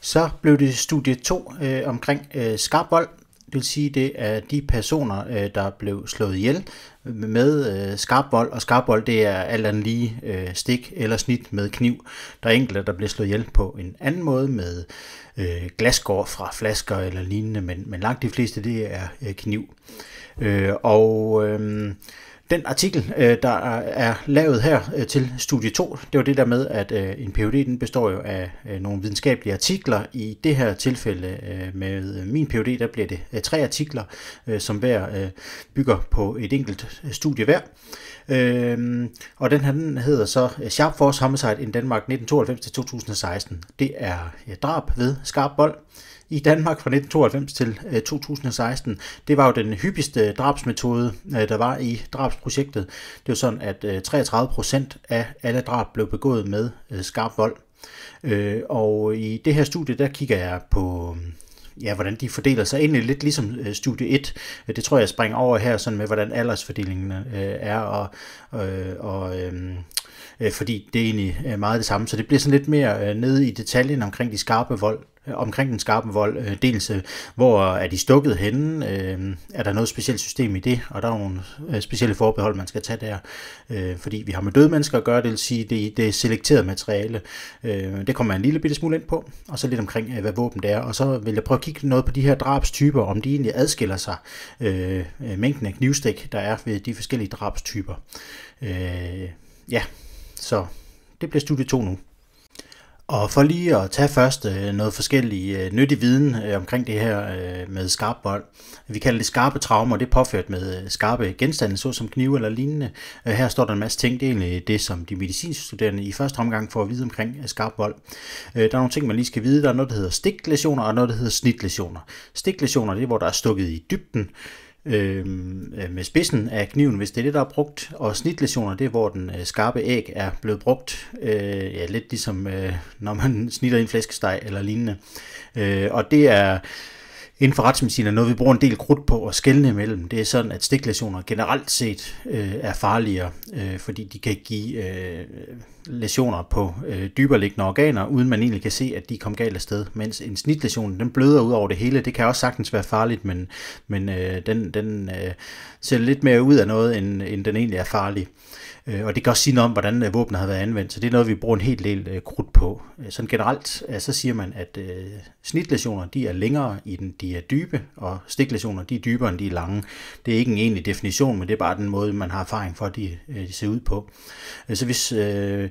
Så blev det studie 2 øh, omkring øh, skarpvold. Det vil sige, det er de personer, øh, der blev slået ihjel med øh, skarpvold. Og skarpvold, det er alt andet lige øh, stik eller snit med kniv. Der er enkelte, der bliver slået ihjel på en anden måde med øh, glasgård fra flasker eller lignende. Men, men langt de fleste, det er øh, kniv. Øh, og... Øh, den artikel, øh, der er lavet her øh, til studie 2, det var det der med, at øh, en PhD den består jo af nogle videnskabelige artikler. I det her tilfælde med min PhD, der bliver det tre artikler, som hver bygger på et enkelt studie hver. Øh, og den her den hedder så eh, Sharp Force Homicide in Danmark 1992-2016. Det er drab ved skarp vold i Danmark fra 1992 til 2016. Eh, det var jo den hyppigste drabsmetode, eh, der var i drabsprojektet. Det var sådan, at 33 procent af alle drab blev begået med skarp vold. Og i det her studie, der kigger jeg på ja, hvordan de fordeler sig. Egentlig lidt ligesom øh, studie 1. Øh, det tror jeg, jeg springer over her, sådan med, hvordan aldersfordelingen øh, er, og, øh, og øh, øh, fordi det er egentlig øh, meget det samme. Så det bliver sådan lidt mere øh, nede i detaljen omkring de skarpe vold øh, omkring den skarpe vold. Øh, dels, hvor er de stukket henne? Er der noget specielt system i det? Og der er nogle specielle forbehold, man skal tage der. Fordi vi har med døde mennesker at gøre, det vil sige, det, det er selekteret materiale. Det kommer en lille bitte smule ind på, og så lidt omkring, hvad våben det er. Og så vil jeg prøve at kigge noget på de her drabstyper, om de egentlig adskiller sig. Mængden af knivstik, der er ved de forskellige drabstyper. Ja, så det bliver studie 2 nu. Og for lige at tage først øh, noget forskellig øh, nyttig viden øh, omkring det her med skarp vold. Vi kalder det skarpe traumer, det er påført med skarpe genstande, såsom knive eller lignende. Her står der en masse ting, det er egentlig det, som de medicinske studerende i første omgang får at vide omkring skarp vold. Der er nogle ting, man lige skal vide. Der er noget, der hedder stiklesioner, og noget, der hedder snitlesioner. Stiklesioner, det er, hvor der er stukket i dybden øh, med spidsen af kniven, hvis det er det, der er brugt. Og snitlesioner, det er, hvor den øh, skarpe æg er blevet brugt. Øh, ja, lidt ligesom øh, når man snitter en flæskesteg eller lignende. Øh, og det er inden for retsmedicin er noget, vi bruger en del krudt på at skelne imellem. Det er sådan, at stiklesioner generelt set øh, er farligere, øh, fordi de kan give... Øh, lesioner på øh, dybere liggende organer, uden man egentlig kan se, at de kom galt afsted. Mens en snitlesion, den bløder ud over det hele. Det kan også sagtens være farligt, men, men øh, den, den øh, ser lidt mere ud af noget, end, end den egentlig er farlig. Øh, og det kan også sige noget om, hvordan øh, våbnet har været anvendt, så det er noget, vi bruger en helt del øh, krudt på. Øh, sådan generelt, øh, så siger man, at øh, snitlesioner, de er længere i den, de er dybe, og stiklesioner, de er dybere, end de er lange. Det er ikke en egentlig definition, men det er bare den måde, man har erfaring for, at de, øh, de ser ud på. Øh, så hvis øh,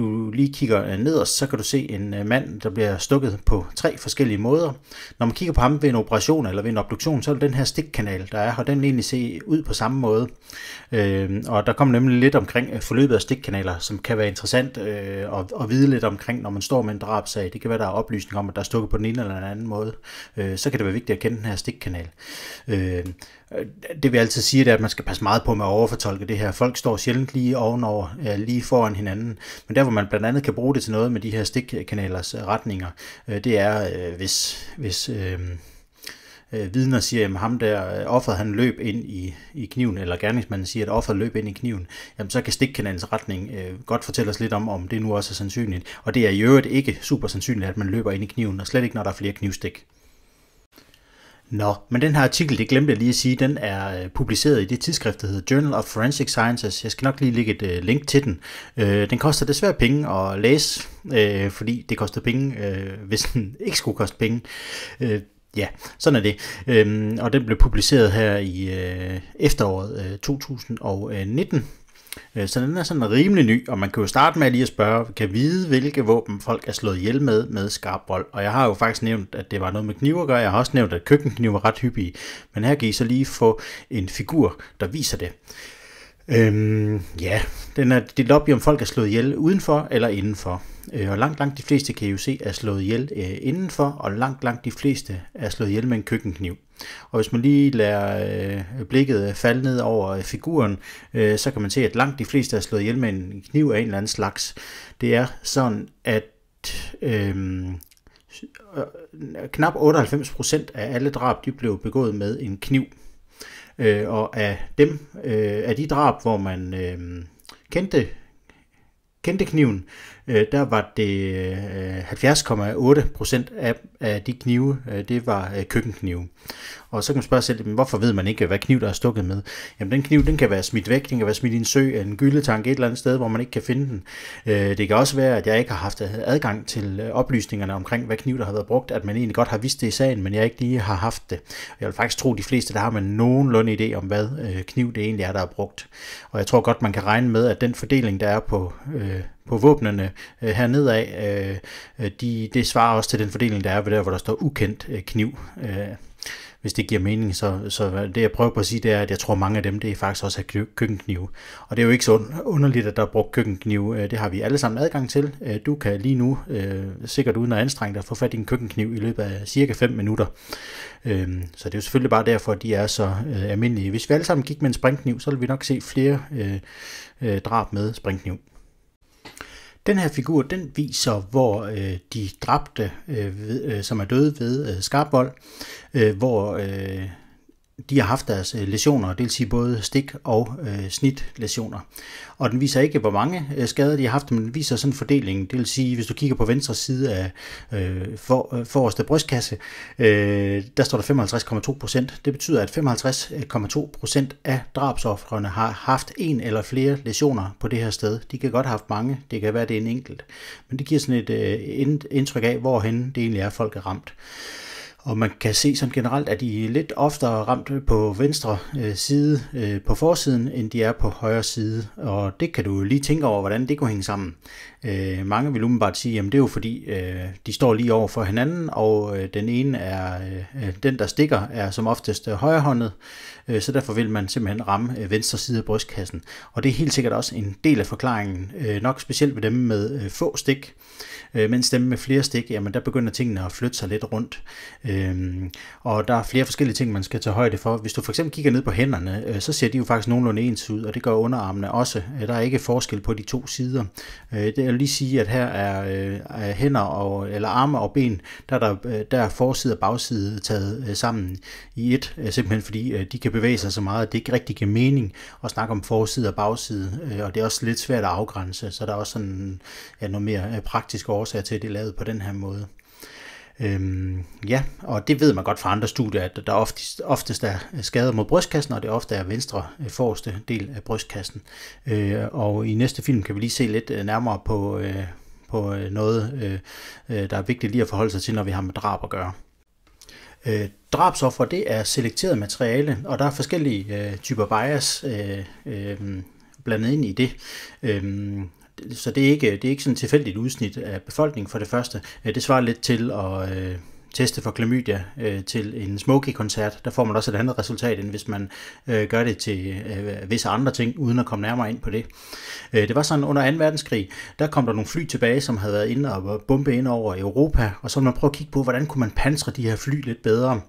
du lige kigger øh, nederst, så kan du se en øh, mand, der bliver stukket på tre forskellige måder. Når man kigger på ham ved en operation eller ved en obduktion, så det den her stikkanal, der er og den egentlig se ud på samme måde. Øhm, og der kommer nemlig lidt omkring øh, forløbet af stikkanaler, som kan være interessant at, vide lidt omkring, når man står med en drabsag. Det kan være, der er oplysning om, at der er stukket på den ene eller den anden måde. så kan det være vigtigt at kende den her stikkanal. Øhm, det vi altid siger, det er, at man skal passe meget på med at overfortolke det her. Folk står sjældent lige ovenover, lige foran hinanden. Men der hvor man blandt andet kan bruge det til noget med de her stikkanalers øh, retninger, øh, det er, øh, hvis, hvis øh, vidner siger, at ham der offeret han løb ind i, i kniven, eller gerningsmanden siger, at offeret løb ind i kniven, jamen så kan stikkanalens retning øh, godt fortælle os lidt om, om det nu også er sandsynligt. Og det er i øvrigt ikke super sandsynligt, at man løber ind i kniven, og slet ikke når der er flere knivstik. Nå, men den her artikel, det glemte jeg lige at sige, den er øh, publiceret i det tidsskrift, der hedder Journal of Forensic Sciences. Jeg skal nok lige lægge et øh, link til den. Øh, den koster desværre penge at læse, øh, fordi det koster penge, øh, hvis den ikke skulle koste penge. Øh, ja, sådan er det. Øhm, og den blev publiceret her i efteråret 2019. Øh, så den er sådan rimelig ny, og man kan jo starte med lige at spørge, kan vide, hvilke våben folk er slået ihjel med med skarpbold. Og jeg har jo faktisk nævnt, at det var noget med kniver at gøre. Jeg har også nævnt, at køkkenknive var ret hyppige. Men her kan I så lige få en figur, der viser det. Øhm, ja, den er det lobby, om folk er slået ihjel udenfor eller indenfor. Øh, og langt, langt de fleste kan I jo se er slået ihjel øh, indenfor, og langt, langt de fleste er slået ihjel med en køkkenkniv. Og hvis man lige lader øh, blikket øh, falde ned over øh, figuren, øh, så kan man se, at langt de fleste er slået ihjel med en kniv af en eller anden slags. Det er sådan, at øhm, øh, knap 98% af alle drab de blev begået med en kniv. Øh, og af dem, øh, af de drab, hvor man øh, kendte kendte kniven, øh, der var det 70,8 øh, procent af, af de knive, øh, det var øh, køkkenknive. Og så kan man spørge sig selv, hvorfor ved man ikke, hvad kniv der er stukket med? Jamen den kniv, den kan være smidt væk, den kan være smidt i en sø, en gyldetank, et eller andet sted, hvor man ikke kan finde den. det kan også være, at jeg ikke har haft adgang til oplysningerne omkring, hvad kniv der har været brugt, at man egentlig godt har vidst det i sagen, men jeg ikke lige har haft det. Jeg vil faktisk tro, at de fleste, der har man nogenlunde idé om, hvad kniv det egentlig er, der er brugt. Og jeg tror godt, man kan regne med, at den fordeling, der er på på våbnene øh, hernede af, øh, øh, de, det svarer også til den fordeling, der er ved der, hvor der står ukendt øh, kniv. Øh, hvis det giver mening, så, så det jeg prøver på at sige, det er, at jeg tror mange af dem, det er faktisk også er køkkenknive. Og det er jo ikke så underligt, at der er brugt køkkenknive. Øh, det har vi alle sammen adgang til. Øh, du kan lige nu, sikkert uden at anstrenge dig, få fat i en køkkenkniv i løbet af cirka 5 minutter. Øhm, så det er jo selvfølgelig bare derfor, at de er så almindelige. Hvis vi alle sammen gik med en springkniv, så ville vi nok se flere drab med springkniv. Den her figur, den viser, hvor øh, de dræbte, øh, ved, øh, som er døde ved øh, skarpvold, øh, hvor øh, de har haft deres øh, lesioner, det vil sige både stik- og øh, snitlesioner. Og den viser ikke, hvor mange øh, skader de har haft, men den viser sådan fordelingen. Det vil sige, hvis du kigger på venstre side af øh, for, øh, forreste brystkasse, øh, der står der 55,2 procent. Det betyder, at 55,2 procent af drabsoffrene har haft en eller flere lesioner på det her sted. De kan godt have haft mange, det kan være, det er en enkelt. Men det giver sådan et øh, indtryk af, hvorhen det egentlig er, folk er ramt. Øh, og man kan se som generelt, at de er lidt oftere ramt på venstre øh, side øh, på forsiden, end de er på højre side. Og det kan du lige tænke over, hvordan det kunne hænge sammen. Øh, mange vil umiddelbart sige, at det er jo fordi, øh, de står lige over for hinanden, og øh, den ene er, øh, øh, den der stikker, er som oftest øh, højrehåndet, øh, så derfor vil man simpelthen ramme øh, venstre side af brystkassen. Og det er helt sikkert også en del af forklaringen, øh, nok specielt ved dem med øh, få stik, øh, mens dem med flere stik, jamen der begynder tingene at flytte sig lidt rundt. Øh, og der er flere forskellige ting, man skal tage højde for. Hvis du for eksempel kigger ned på hænderne, øh, så ser de jo faktisk nogenlunde ens ud, og det gør underarmene også. Øh, der er ikke forskel på de to sider. Øh, det jeg vil lige sige, at her er, øh, er hænder og, eller arme og ben, der er, der, øh, der er forside og bagside taget øh, sammen i et, øh, simpelthen fordi øh, de kan bevæge sig så meget, at det ikke rigtig giver mening at snakke om forside og bagside, øh, og det er også lidt svært at afgrænse, så der er også sådan, ja, noget mere øh, praktisk årsag til, at det er lavet på den her måde. Øhm, ja, og det ved man godt fra andre studier, at der oftest, oftest er skader mod brystkassen, og det ofte er venstre øh, forreste del af brystkassen. Øh, og i næste film kan vi lige se lidt øh, nærmere på, øh, på øh, noget, øh, der er vigtigt lige at forholde sig til, når vi har med drab at gøre. Øh, drabsoffer, det er selekteret materiale, og der er forskellige øh, typer bias øh, øh, blandet ind i det. Øh, så det er ikke, det er ikke sådan et tilfældigt udsnit af befolkningen for det første. Øh, det svarer lidt til at, øh, teste for klamydia øh, til en smoky-koncert, der får man også et andet resultat, end hvis man øh, gør det til øh, visse andre ting, uden at komme nærmere ind på det. Øh, det var sådan under 2. verdenskrig, der kom der nogle fly tilbage, som havde været inde og bombe ind over Europa, og så man prøve at kigge på, hvordan kunne man pansre de her fly lidt bedre.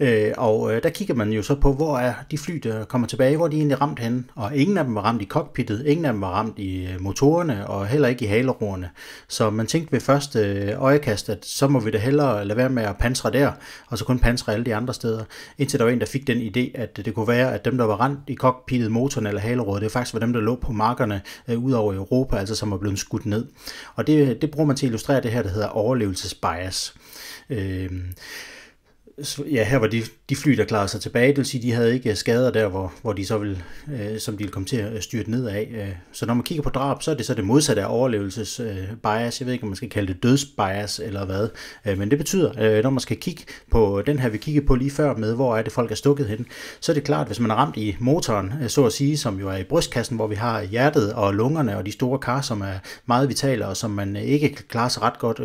Øh, og øh, der kigger man jo så på, hvor er de fly, der kommer tilbage, hvor de egentlig ramt hen, og ingen af dem var ramt i cockpittet, ingen af dem var ramt i øh, motorerne, og heller ikke i halerorene. Så man tænkte ved første øh, øjekast, at så må vi da hellere lade være med med at pansre der, og så kun pansre alle de andre steder. Indtil der var en, der fik den idé, at det kunne være, at dem, der var rent i cockpitet, motoren eller halerådet, det faktisk var dem, der lå på markerne øh, ud over Europa, altså som var blevet skudt ned. Og det, det bruger man til at illustrere det her, der hedder overlevelsesbias. Øh, ja, her var de, de fly, der klarede sig tilbage. Det vil sige, de havde ikke øh, skader der, hvor, hvor de så vil, øh, som de ville komme til at øh, styre ned af. Øh, så når man kigger på drab, så er det så det modsatte af overlevelsesbias. Jeg ved ikke, om man skal kalde det dødsbias eller hvad. Men det betyder, når man skal kigge på den her, vi kiggede på lige før med, hvor er det folk er stukket hen, så er det klart, hvis man er ramt i motoren, så at sige, som jo er i brystkassen, hvor vi har hjertet og lungerne og de store kar, som er meget vitale og som man ikke kan klare sig ret godt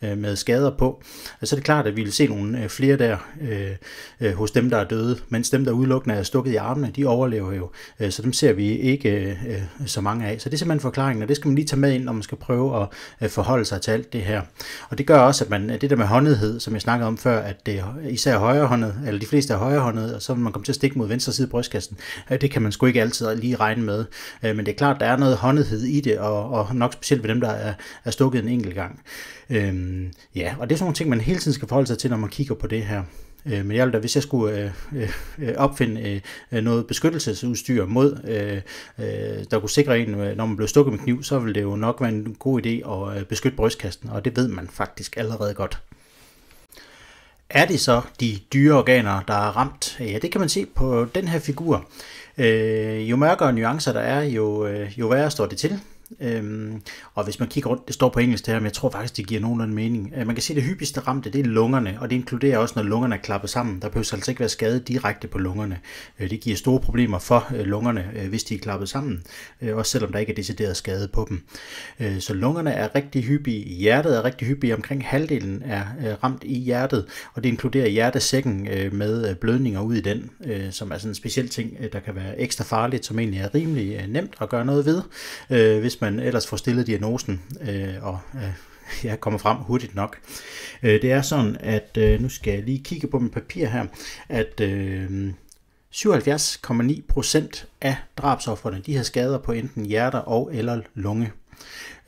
med skader på, så er det klart, at vi vil se nogle flere siger der øh, øh, hos dem, der er døde, mens dem, der udelukkende er stukket i armene, de overlever jo, øh, så dem ser vi ikke øh, øh, så mange af. Så det er simpelthen forklaringen, og det skal man lige tage med ind, når man skal prøve at øh, forholde sig til alt det her. Og det gør også, at man, øh, det der med håndedhed, som jeg snakkede om før, at det især højrehåndet, eller de fleste er højrehåndet, og så vil man komme til at stikke mod venstre side af brystkassen. Øh, det kan man sgu ikke altid lige regne med, øh, men det er klart, der er noget håndedhed i det, og, og nok specielt ved dem, der er, er stukket en enkelt gang. Øh, ja, og det er sådan nogle ting, man hele tiden skal forholde sig til, når man kigger på det det her. Øh, men jeg ville da, hvis jeg skulle øh, øh, øh, opfinde øh, noget beskyttelsesudstyr mod, øh, øh, der kunne sikre en, øh, når man blev stukket med kniv, så ville det jo nok være en god idé at beskytte brystkassen, og det ved man faktisk allerede godt. Er det så de dyre organer, der er ramt? Ja, det kan man se på den her figur. Øh, jo mørkere nuancer der er, jo, jo værre står det til. Øhm, og hvis man kigger rundt, det står på engelsk det her, men jeg tror faktisk, det giver nogenlunde mening. Øh, man kan se, at det hyppigste ramte, det er lungerne, og det inkluderer også, når lungerne er klappet sammen. Der behøver altså ikke være skade direkte på lungerne. Øh, det giver store problemer for øh, lungerne, øh, hvis de er klappet sammen, øh, også selvom der ikke er decideret skade på dem. Øh, så lungerne er rigtig hyppige, hjertet er rigtig hyppige, omkring halvdelen er øh, ramt i hjertet, og det inkluderer hjertesækken øh, med øh, blødninger ud i den, øh, som er sådan en speciel ting, øh, der kan være ekstra farligt, som egentlig er rimelig øh, nemt at gøre noget ved, øh, hvis hvis man ellers får stillet diagnosen øh, og øh, ja, kommer frem hurtigt nok. Øh, det er sådan, at øh, nu skal jeg lige kigge på mit papir her, at øh, 77,9 af drabsofferne, de har skader på enten hjerter og eller lunge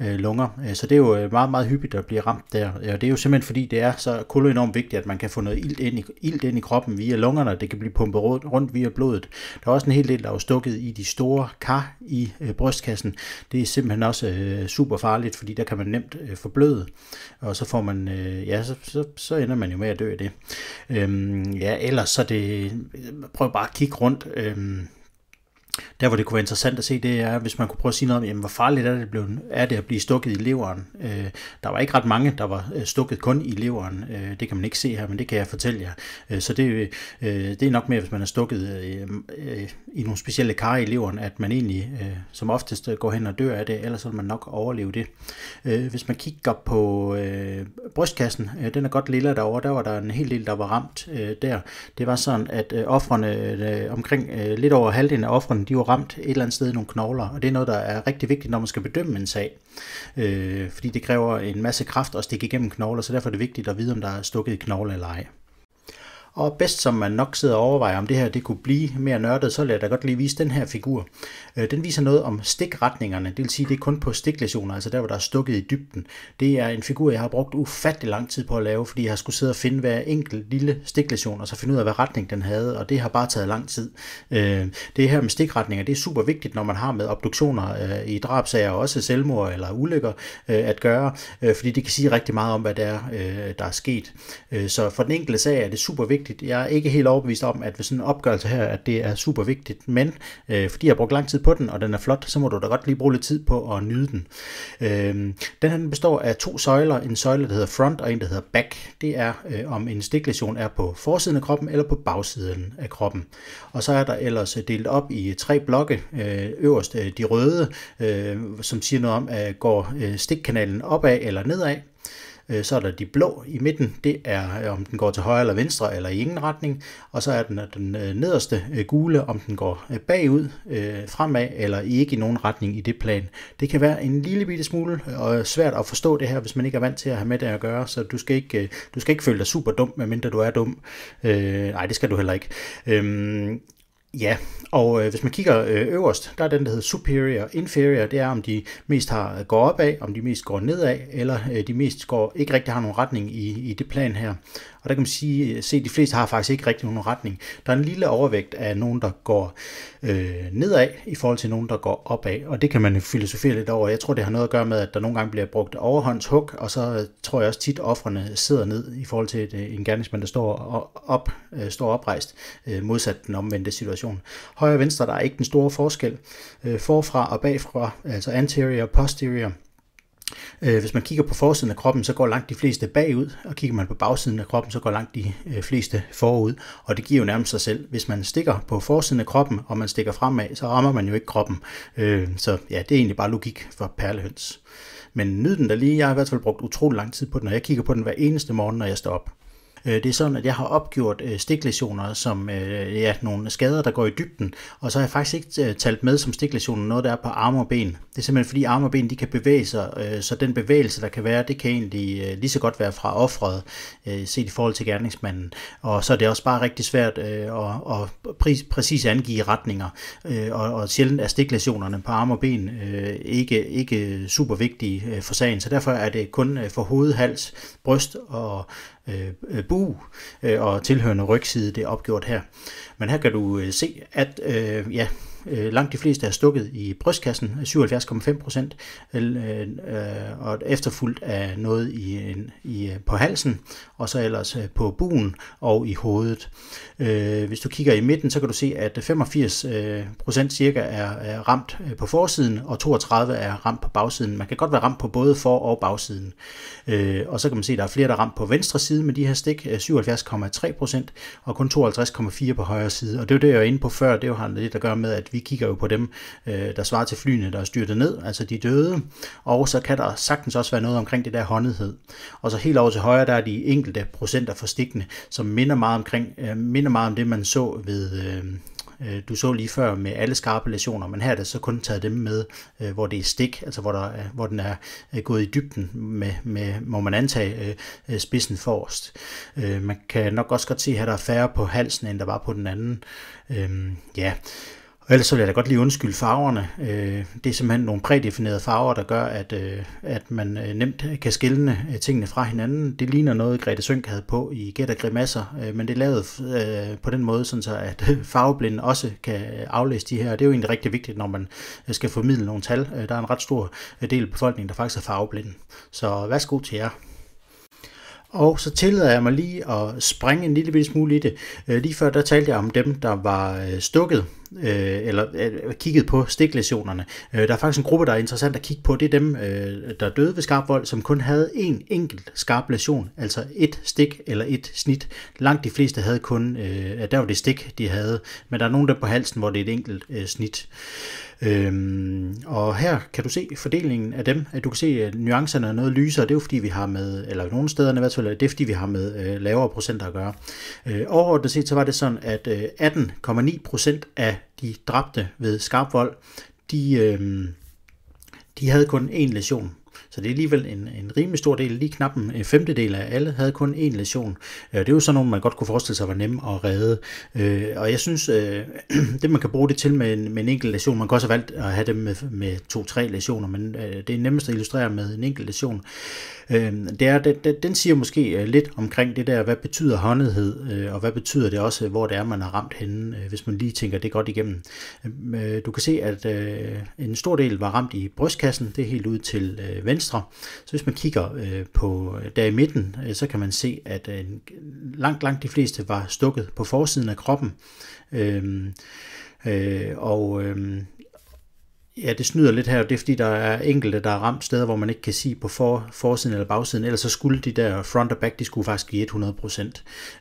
øh, lunger. Øh, så det er jo øh, meget, meget hyppigt at blive ramt der. Og det er jo simpelthen fordi, det er så kul enormt vigtigt, at man kan få noget ilt ind, i, ilt ind i kroppen via lungerne. Det kan blive pumpet rundt via blodet. Der er også en hel del, der er stukket i de store kar i øh, brystkassen. Det er simpelthen også øh, super farligt, fordi der kan man nemt øh, forbløde. Og så får man, øh, ja, så, så, så ender man jo med at dø af det. Øhm, ja, ellers så det, øh, prøv bare at kigge rundt. Øhm, der, hvor det kunne være interessant at se, det er, hvis man kunne prøve at sige noget om, jamen, hvor farligt er det, blevet, er det at blive stukket i leveren. Øh, der var ikke ret mange, der var øh, stukket kun i leveren. Øh, det kan man ikke se her, men det kan jeg fortælle jer. Øh, så det, øh, det er nok mere, hvis man er stukket øh, øh, i nogle specielle kar i leveren, at man egentlig øh, som oftest øh, går hen og dør af det, ellers vil man nok overleve det. Øh, hvis man kigger på øh, brystkassen, øh, den er godt lilla derovre, der var der en hel del, der var ramt øh, der. Det var sådan, at øh, offrene, øh, omkring øh, lidt over halvdelen af offrene, de var ramt et eller andet sted i nogle knogler, og det er noget, der er rigtig vigtigt, når man skal bedømme en sag. Øh, fordi det kræver en masse kraft at stikke igennem knogler, så derfor er det vigtigt at vide, om der er stukket i knogle eller ej. Og bedst som man nok sidder og overvejer, om det her det kunne blive mere nørdet, så vil jeg da godt lige vise den her figur. Øh, den viser noget om stikretningerne, det vil sige, det er kun på stiklæsioner, altså der, hvor der er stukket i dybden. Det er en figur, jeg har brugt ufattelig lang tid på at lave, fordi jeg har skulle sidde og finde hver enkelt lille stiklæsion, og så finde ud af, hvad retning den havde, og det har bare taget lang tid. Øh, det her med stikretninger, det er super vigtigt, når man har med obduktioner øh, i drabsager, og også selvmord eller ulykker at gøre, fordi det kan sige rigtig meget om, hvad der er, der er sket. Så for den enkelte sag er det super vigtigt, vigtigt. Jeg er ikke helt overbevist om, at ved sådan en opgørelse her, at det er super vigtigt, men øh, fordi jeg har brugt lang tid på den, og den er flot, så må du da godt lige bruge lidt tid på at nyde den. Øh, den her den består af to søjler, en søjle, der hedder front, og en, der hedder back. Det er, øh, om en stiklæsion er på forsiden af kroppen eller på bagsiden af kroppen. Og så er der ellers øh, delt op i tre blokke, øh, øverst øh, de røde, øh, som siger noget om, at går øh, stikkanalen opad eller nedad, Øh, så er der de blå i midten, det er øh, om den går til højre eller venstre eller i ingen retning. Og så er den øh, den nederste gule, om den går bagud, fremad eller ikke i nogen retning i det plan. Det kan være en lille bitte smule og svært at forstå det her, hvis man ikke er vant til at have med det at gøre, så du skal ikke, du skal ikke føle dig super dum, medmindre du er dum. nej, det skal du heller ikke. Øhm, Ja, og øh, hvis man kigger øh, øverst, der er den, der hedder superior, inferior, det er om de mest har øh, går opad, om de mest går nedad, eller øh, de mest går ikke rigtig har nogen retning i, i det plan her der kan man sige, se, at de fleste har faktisk ikke rigtig nogen retning. Der er en lille overvægt af nogen, der går øh, nedad i forhold til nogen, der går opad. Og det kan man filosofere lidt over. Jeg tror, det har noget at gøre med, at der nogle gange bliver brugt overhåndshug, og så øh, tror jeg også tit, at offrene sidder ned i forhold til et, øh, en gerningsmand, der står, op, øh, står oprejst, øh, modsat den omvendte situation. Højre og venstre, der er ikke den store forskel. Øh, forfra og bagfra, altså anterior og posterior, Øh, hvis man kigger på forsiden af kroppen, så går langt de fleste bagud, og kigger man på bagsiden af kroppen, så går langt de øh, fleste forud, og det giver jo nærmest sig selv. Hvis man stikker på forsiden af kroppen, og man stikker fremad, så rammer man jo ikke kroppen. Øh, så ja, det er egentlig bare logik for perlehøns. Men nyd den da lige, jeg har i hvert fald brugt utrolig lang tid på den, og jeg kigger på den hver eneste morgen, når jeg står op. Det er sådan, at jeg har opgjort stiklæsioner som ja, nogle skader, der går i dybden, og så har jeg faktisk ikke talt med som stiklæsioner noget, der er på arme og ben. Det er simpelthen fordi arme og ben de kan bevæge sig, øh, så den bevægelse, der kan være, det kan egentlig øh, lige så godt være fra offret, øh, set i forhold til gerningsmanden. Og så er det også bare rigtig svært øh, at, at præ- præcis angive retninger, øh, og, og sjældent er stiklæsionerne på arme og ben øh, ikke, ikke super vigtige øh, for sagen, så derfor er det kun øh, for hoved, hals, bryst og øh, øh, bu øh, og tilhørende rygside, det er opgjort her. Men her kan du øh, se, at øh, ja, Øh, langt de fleste er stukket i brystkassen, 77,5 procent, øh, øh, og efterfulgt af noget i, i, på halsen, og så ellers på buen og i hovedet. Hvis du kigger i midten, så kan du se, at 85 procent cirka er, er ramt på forsiden, og 32 er ramt på bagsiden. Man kan godt være ramt på både for- og bagsiden. Og så kan man se, at der er flere, der er ramt på venstre side med de her stik, 77,3 procent, og kun 52,4 på højre side. Og det er jo det, jeg var inde på før, det har lidt at gøre med, at vi vi kigger jo på dem, øh, der svarer til flyene, der er styrtet ned, altså de døde, og så kan der sagtens også være noget omkring det der håndethed. Og så helt over til højre, der er de enkelte procenter for stikkene, som minder meget, omkring, øh, minder meget om det, man så ved... Øh, du så lige før med alle skarpe lesioner, men her er det så kun taget dem med, hvor det er stik, altså hvor, der, hvor den er gået i dybden med, med må man antage, spidsen forrest. Man kan nok også godt se, at der er færre på halsen, end der var på den anden. Øhm, ja, og ellers så vil jeg da godt lige undskylde farverne. Øh, det er simpelthen nogle prædefinerede farver, der gør, at, øh, at man øh, nemt kan skille tingene fra hinanden. Det ligner noget, Grete Sønk havde på i Gæt og Grimasser, men det er lavet på den måde, sådan så at farveblinden også kan aflæse de her. Det er jo egentlig rigtig vigtigt, når man skal formidle nogle tal. Der er en ret stor del af befolkningen, der faktisk er farveblinde. Så værsgo til jer. Og så tillader jeg mig lige at springe en lille smule i det. Øh, lige før der talte jeg om dem, der var øh, stukket øh, eller kigget på stiklæsionerne. Der er faktisk en gruppe, der er interessant at kigge på. Det er dem, der døde ved skarp vold, som kun havde en enkelt skarp læsion, altså et stik eller et snit. Langt de fleste havde kun, der var det stik, de havde, men der er nogle der på halsen, hvor det er et enkelt snit. Øhm, og her kan du se fordelingen af dem. at Du kan se, at nuancerne er noget lysere. Det er jo fordi, vi har med, eller nogle steder i hvert fald, det er fordi, vi har med øh, lavere procenter at gøre. Øh, overordnet set, så var det sådan, at øh, 18,9 procent af de dræbte ved skarp vold, de, øh, de havde kun én lesion så det er alligevel en, en rimelig stor del. Lige knap en femtedel af alle havde kun én lesion. Øh, det er jo sådan nogle, man godt kunne forestille sig var nemme at redde. Øh, og jeg synes, øh, det man kan bruge det til med en, med en enkelt lesion, man kan også have valgt at have det med, med to-tre lesioner, men det er nemmest at illustrere med en enkelt lesion. Det er, det, den siger måske lidt omkring det der, hvad betyder håndedhed, og hvad betyder det også, hvor det er, man har ramt henne, hvis man lige tænker det godt igennem. Du kan se, at en stor del var ramt i brystkassen, det er helt ud til venstre, venstre. Så hvis man kigger øh, på øh, der i midten, øh, så kan man se, at langt, langt de fleste var stukket på forsiden af kroppen. Øh, øh, og øh, Ja, det snyder lidt her, og det er fordi, der er enkelte, der er ramt steder, hvor man ikke kan sige på for, forsiden eller bagsiden, ellers så skulle de der front og back, de skulle faktisk give 100%.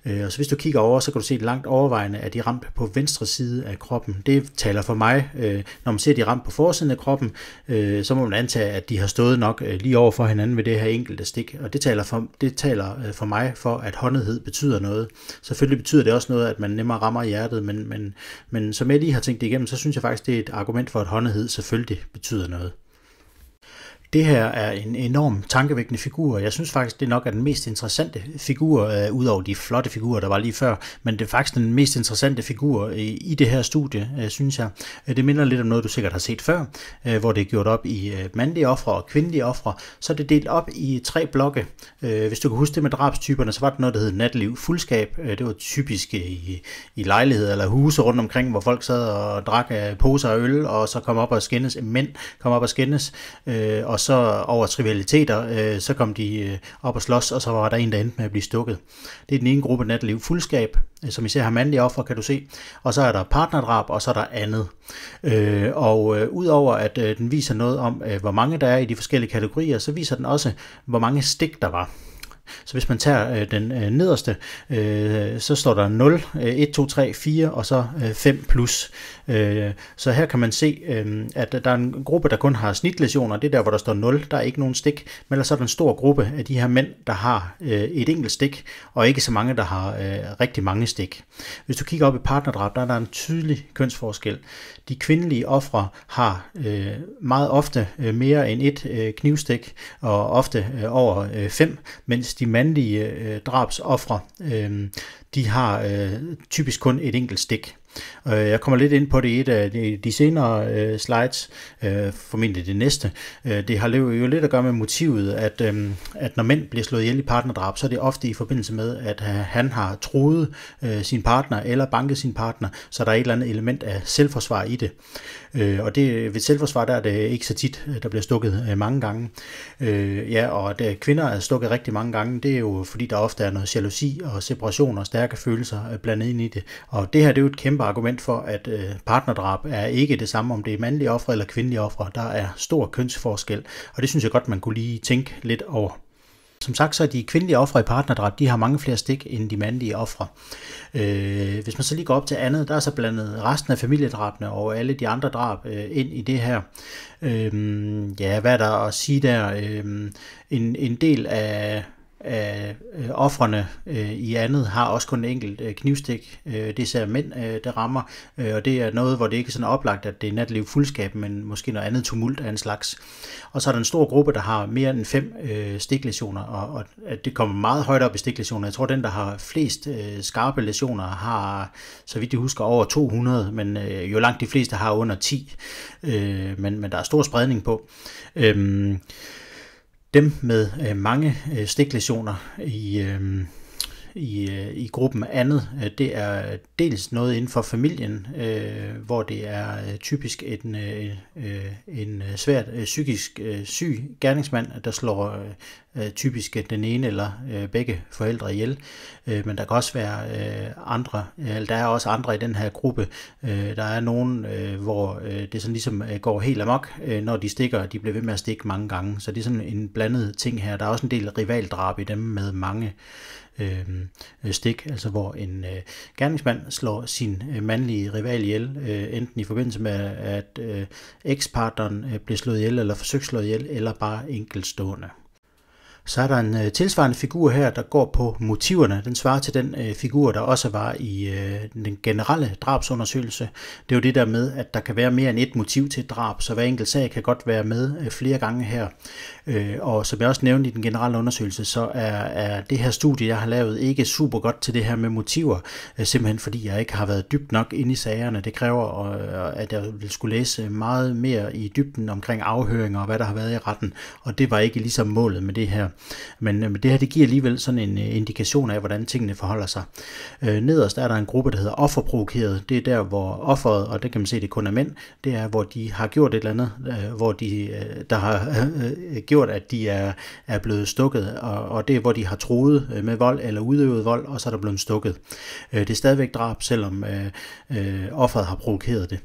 Øh, og så hvis du kigger over, så kan du se langt overvejende, at de ramt på venstre side af kroppen. Det taler for mig. Øh, når man ser, at de ramt på forsiden af kroppen, øh, så må man antage, at de har stået nok øh, lige over for hinanden ved det her enkelte stik, og det taler for, det taler øh, for mig for, at håndhed betyder noget. Selvfølgelig betyder det også noget, at man nemmere rammer hjertet, men, men, men som jeg lige har tænkt det igennem, så synes jeg faktisk, det er et argument for, at håndhed selvfølgelig betyder noget det her er en enorm tankevækkende figur. Jeg synes faktisk, det nok er den mest interessante figur, øh, udover de flotte figurer, der var lige før, men det er faktisk den mest interessante figur i, øh, i det her studie, øh, synes jeg. Øh, det minder lidt om noget, du sikkert har set før, øh, hvor det er gjort op i øh, mandlige ofre og kvindelige ofre. Så er det delt op i tre blokke. Øh, hvis du kan huske det med drabstyperne, så var det noget, der hed natliv fuldskab. Øh, det var typisk i, i lejligheder eller huse rundt omkring, hvor folk sad og drak øh, poser og øl, og så kom op og skændes, mænd kom op og skændes, øh, og og så over trivialiteter, øh, så kom de øh, op og slås, og så var der en, der endte med at blive stukket. Det er den ene gruppe natteliv. Fuldskab, øh, som især har mandlige offer, kan du se. Og så er der partnerdrab, og så er der andet. Øh, og øh, udover at øh, den viser noget om, øh, hvor mange der er i de forskellige kategorier, så viser den også, hvor mange stik der var. Så hvis man tager øh, den øh, nederste, øh, så står der 0, øh, 1, 2, 3, 4 og så øh, 5 plus. Øh, så her kan man se, øh, at der er en gruppe, der kun har snitlæsioner. Det er der, hvor der står 0. Der er ikke nogen stik. Men ellers er der en stor gruppe af de her mænd, der har øh, et enkelt stik, og ikke så mange, der har øh, rigtig mange stik. Hvis du kigger op i partnerdrab, der er der en tydelig kønsforskel. De kvindelige ofre har øh, meget ofte øh, mere end et øh, knivstik, og ofte øh, over øh, fem, mens de mandlige øh, drabsoffre, øh, de har øh, typisk kun et enkelt stik. Øh, jeg kommer lidt ind på det i et af de senere øh, slides, øh, formentlig det næste. Det har jo lidt at gøre med motivet, at, øhm, at når mænd bliver slået ihjel i partnerdrab, så er det ofte i forbindelse med, at han har troet sin partner eller banket sin partner, så der er et eller andet element af selvforsvar i det. Og det, ved selvforsvar der er det ikke så tit, der bliver stukket mange gange. Ja, og at kvinder er stukket rigtig mange gange, det er jo fordi, der ofte er noget jalousi og separation og stærke følelser blandet ind i det. Og det her det er jo et kæmpe argument for, at øh, partnerdrab er ikke det samme, om det er mandlige ofre eller kvindelige ofre. Der er stor kønsforskel, og det synes jeg godt, man kunne lige tænke lidt over. Som sagt, så er de kvindelige ofre i partnerdrab, de har mange flere stik end de mandlige ofre. Øh, hvis man så lige går op til andet, der er så blandet resten af familiedrabene og alle de andre drab øh, ind i det her. Øh, ja, hvad er der at sige der? Øh, en, en del af af øh, øh, offrene øh, i andet har også kun en enkelt knivstik. det er særligt mænd, der rammer, og det er noget, hvor det ikke er sådan oplagt, at det er natliv fuldskab, men måske noget andet tumult af en slags. Og så er der en stor gruppe, der har mere end fem stiklæsioner, stiklesioner, og, det kommer meget højt op i stiklesioner. Jeg tror, den, der har flest skarpe lesioner, har, så vidt jeg husker, over 200, men jo langt de fleste har under 10. men, men der er stor spredning på. Øhm, dem med øh, mange øh, stiklesioner i, øh, i, øh, i gruppen andet. Øh, det er dels noget inden for familien, øh, hvor det er øh, typisk en, øh, øh en svært øh, psykisk øh, syg gerningsmand, der slår Øh, typisk den ene eller øh, begge forældre ihjel. Øh, men der kan også være øh, andre, øh, eller der er også andre i den her gruppe. Øh, der er nogen, øh, hvor øh, det sådan ligesom øh, går helt amok, øh, når de stikker, de bliver ved med at stikke mange gange. Så det er sådan en blandet ting her. Der er også en del rivaldrab i dem med mange øh, stik, altså hvor en øh, gerningsmand slår sin øh, mandlige rival ihjel, øh, enten i forbindelse med, at øh, ekspartneren øh, bliver slået ihjel, eller forsøgt slået ihjel, eller bare enkeltstående. Så er der en øh, tilsvarende figur her, der går på motiverne. Den svarer til den øh, figur, der også var i øh, den generelle drabsundersøgelse. Det er jo det der med, at der kan være mere end et motiv til et drab, så hver enkelt sag kan godt være med øh, flere gange her. Øh, og som jeg også nævnte i den generelle undersøgelse, så er, er det her studie, jeg har lavet, ikke super godt til det her med motiver, øh, simpelthen fordi jeg ikke har været dybt nok inde i sagerne. Det kræver, øh, at jeg vil skulle læse meget mere i dybden omkring afhøringer og hvad der har været i retten, og det var ikke ligesom målet med det her. Men, øh, det her, det giver alligevel sådan en øh, indikation af, hvordan tingene forholder sig. Øh, nederst er der en gruppe, der hedder offerprovokeret. Det er der, hvor offeret, og det kan man se, det kun er mænd, det er, hvor de har gjort et eller andet, øh, hvor de, øh, der har øh, gjort øh, gjort, at de er, er blevet stukket, og, og det er, hvor de har troet øh, med vold eller udøvet vold, og så er der blevet stukket. Øh, det er stadigvæk drab, selvom øh, øh offeret har provokeret det.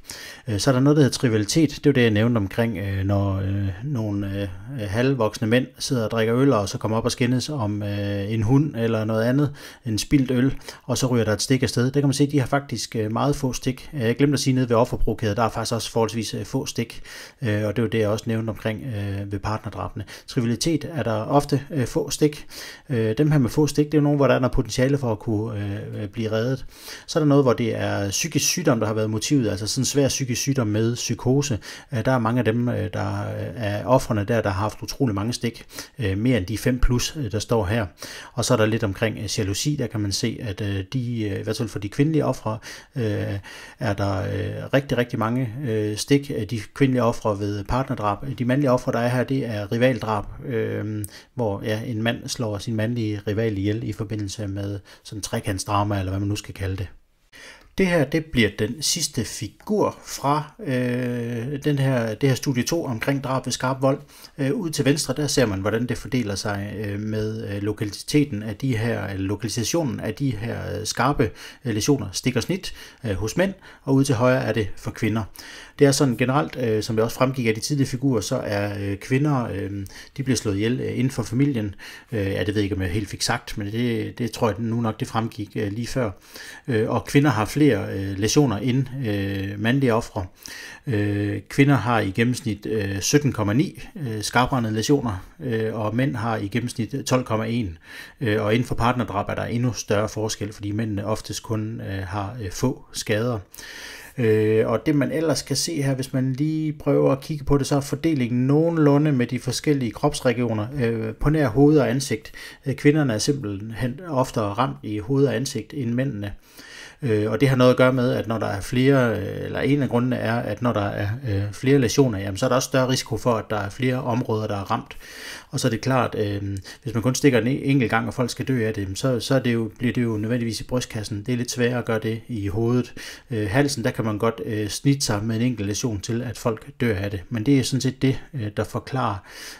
Så er der noget, der hedder trivialitet. Det er det, jeg nævnte omkring, når øh, nogle øh, halvvoksne mænd sidder og drikker øl, og så kommer op og skændes om øh, en hund eller noget andet, en spildt øl, og så ryger der et stik afsted. Det kan man se, at de har faktisk meget få stik. Jeg glemte at sige nede ved offerprovokeret, der er faktisk også forholdsvis få stik, og det var det, jeg også nævnte omkring ved partnerdrabene modstanderne. Trivialitet er der ofte øh, få stik. Øh, dem her med få stik, det er nogle, hvor der er potentiale for at kunne øh, øh, blive reddet. Så er der noget, hvor det er psykisk sygdom, der har været motivet, altså sådan svær psykisk sygdom med psykose. Øh, der er mange af dem, øh, der øh, er offrene der, der har haft utrolig mange stik, øh, mere end de 5 plus, der står her. Og så er der lidt omkring øh, jalousi, der kan man se, at øh, de, i hvert fald for de kvindelige ofre, øh, er der øh, rigtig, rigtig mange øh, stik. De kvindelige ofre ved partnerdrab, de mandlige ofre, der er her, det er rival rivaldrab, øh, hvor ja, en mand slår sin mandlige rival ihjel i forbindelse med sådan trekantsdrama, eller hvad man nu skal kalde det. Det her det bliver den sidste figur fra øh, den her, det her studie 2 omkring drab ved skarp vold. Øh, ud til venstre, der ser man, hvordan det fordeler sig øh, med øh, lokaliteten af de her, eller lokalisationen af de her øh, skarpe øh, lesioner, stik og snit øh, hos mænd, og ud til højre er det for kvinder. Det er sådan generelt, øh, som jeg også fremgik af de tidlige figurer, så er øh, kvinder, øh, de bliver slået ihjel øh, inden for familien. Øh, ja, det ved jeg ikke, om jeg helt fik sagt, men det, det tror jeg nu nok, det fremgik øh, lige før. Øh, og kvinder har flere flere øh, lesioner end øh, mandlige ofre. Øh, kvinder har i gennemsnit øh, 17,9 øh, skarpbrændede lesioner, øh, og mænd har i gennemsnit 12,1. Øh, øh, og inden for partnerdrab er der endnu større forskel, fordi mændene oftest kun øh, har øh, få skader. Øh, og det man ellers kan se her, hvis man lige prøver at kigge på det, så er fordelingen nogenlunde med de forskellige kropsregioner øh, på nær hoved og ansigt. Øh, kvinderne er simpelthen oftere ramt i hoved og ansigt end mændene. Øh, Øh, og det har noget at gøre med, at når der er flere, øh, eller en af grundene er, at når der er øh, flere lesioner, jamen, så er der også større risiko for, at der er flere områder, der er ramt. Og så er det klart, øh, hvis man kun stikker den enkelt gang, og folk skal dø af det, så, så er det jo, bliver det jo nødvendigvis i brystkassen. Det er lidt sværere at gøre det i hovedet. Øh, halsen, der kan man godt øh, snitte sig med en enkelt lesion til, at folk dør af det. Men det er sådan set det, øh, der forklarer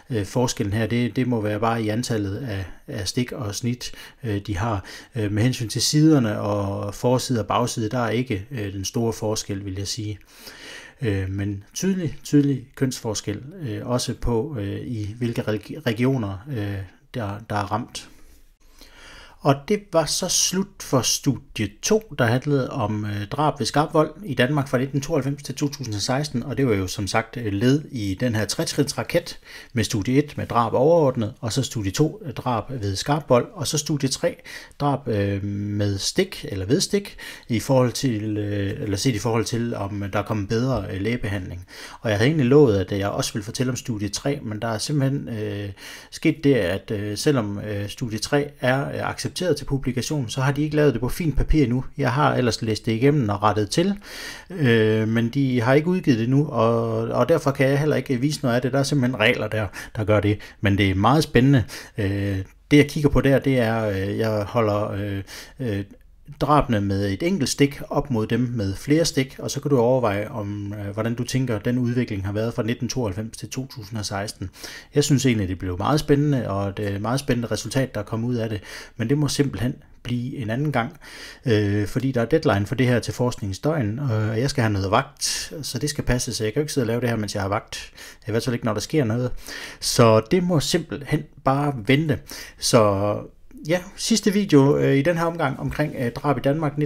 øh, forskellen her. Det, det må være bare i antallet af, af stik og snit, øh, de har. Øh, med hensyn til siderne og forside og bagside, der er ikke øh, den store forskel, vil jeg sige øh, men tydelig, tydelig kønsforskel, øh, også på øh, i hvilke regioner øh, der, der er ramt. Og det var så slut for studie 2, der handlede om øh, drab ved skarp vold i Danmark fra 1992 til 2016, og det var jo som sagt øh, led i den her trætrins raket med studie 1 med drab overordnet, og så studie 2 øh, drab ved skarp vold, og så studie 3 drab med stik eller vedstik i forhold til, eller set i forhold til, om der kom bedre lægebehandling. Og jeg havde egentlig lovet, at jeg også ville fortælle om studie 3, men der er simpelthen øh, sket det, at øh, selvom øh, studie 3 er øh, accepteret accepteret til publikation, så har de ikke lavet det på fint papir nu. Jeg har ellers læst det igennem og rettet til, øh, men de har ikke udgivet det nu, og, og derfor kan jeg heller ikke vise noget af det. Der er simpelthen regler der, der gør det, men det er meget spændende. Øh, det jeg kigger på der, det er, øh, jeg holder øh, øh drabene med et enkelt stik op mod dem med flere stik, og så kan du overveje, om øh, hvordan du tænker, den udvikling har været fra 1992 til 2016. Jeg synes egentlig, det blev meget spændende, og det er et meget spændende resultat, der kom ud af det, men det må simpelthen blive en anden gang, øh, fordi der er deadline for det her til forskningsdøgn, øh, og jeg skal have noget vagt, så det skal passe, så jeg kan ikke sidde og lave det her, mens jeg har vagt. I hvert fald ikke, når der sker noget. Så det må simpelthen bare vente. Så ja, sidste video øh, i den her omgang omkring øh, drab i Danmark 1992-2016.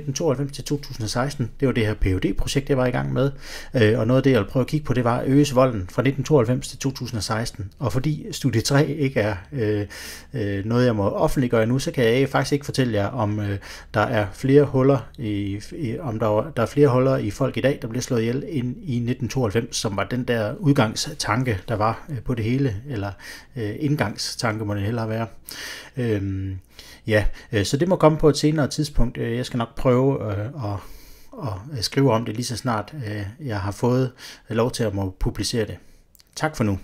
Det var det her phd projekt jeg var i gang med. Øh, og noget af det, jeg ville prøve at kigge på, det var øges volden fra 1992 til 2016. Og fordi studie 3 ikke er øh, øh, noget, jeg må offentliggøre nu, så kan jeg faktisk ikke fortælle jer, om øh, der er flere huller i, i om der, var, der er flere huller i folk i dag, der bliver slået ihjel ind i 1992, som var den der udgangstanke, der var øh, på det hele, eller øh, indgangstanke må det hellere være. Øhm, Ja, øh, så det må komme på et senere tidspunkt. Øh, jeg skal nok prøve øh, at, at skrive om det lige så snart jeg har fået lov til at må publicere det. Tak for nu.